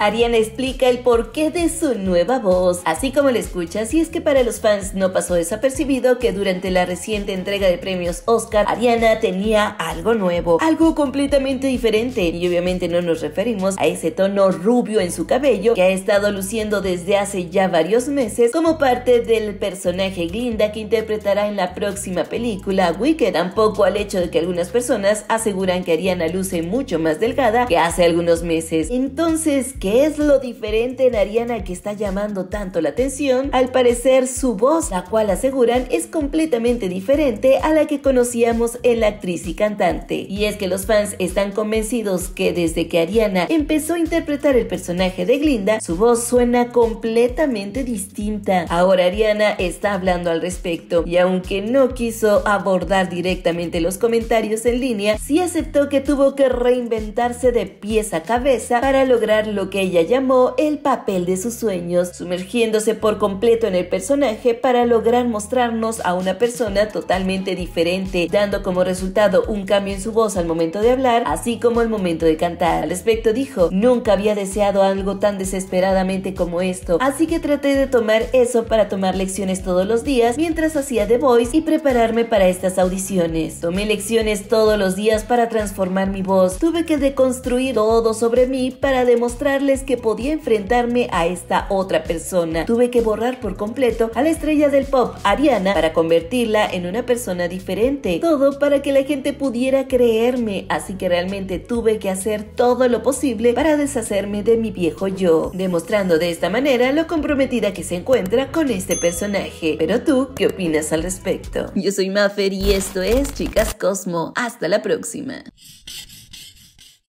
Ariana explica el porqué de su nueva voz, así como la escucha, si es que para los fans no pasó desapercibido que durante la reciente entrega de premios Oscar, Ariana tenía algo nuevo, algo completamente diferente, y obviamente no nos referimos a ese tono rubio en su cabello que ha estado luciendo desde hace ya varios meses como parte del personaje Glinda que interpretará en la próxima película Wicked, tampoco al hecho de que algunas personas aseguran que Ariana luce mucho más delgada que hace algunos meses. Entonces, ¿qué es lo diferente en Ariana que está llamando tanto la atención? Al parecer su voz, la cual aseguran es completamente diferente a la que conocíamos en la actriz y cantante. Y es que los fans están convencidos que desde que Ariana empezó a interpretar el personaje de Glinda, su voz suena completamente distinta. Ahora Ariana está hablando al respecto y aunque no quiso abordar directamente los comentarios en línea, sí aceptó que tuvo que reinventarse de pies a cabeza para lograr lo que ella llamó el papel de sus sueños, sumergiéndose por completo en el personaje para lograr mostrarnos a una persona totalmente diferente, dando como resultado un cambio en su voz al momento de hablar, así como el momento de cantar. Al respecto dijo, nunca había deseado algo tan desesperadamente como esto, así que traté de tomar eso para tomar lecciones todos los días mientras hacía The Voice y prepararme para estas audiciones. Tomé lecciones todos los días para transformar mi voz, tuve que deconstruir todo sobre mí para demostrarle que podía enfrentarme a esta otra persona. Tuve que borrar por completo a la estrella del pop, Ariana, para convertirla en una persona diferente. Todo para que la gente pudiera creerme, así que realmente tuve que hacer todo lo posible para deshacerme de mi viejo yo, demostrando de esta manera lo comprometida que se encuentra con este personaje. Pero tú, ¿qué opinas al respecto? Yo soy Maffer y esto es Chicas Cosmo. Hasta la próxima.